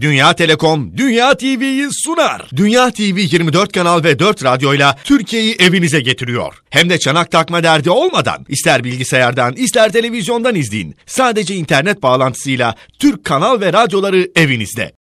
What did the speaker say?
Dünya Telekom, Dünya TV'yi sunar. Dünya TV 24 kanal ve 4 radyoyla Türkiye'yi evinize getiriyor. Hem de çanak takma derdi olmadan, ister bilgisayardan, ister televizyondan izleyin. Sadece internet bağlantısıyla Türk kanal ve radyoları evinizde.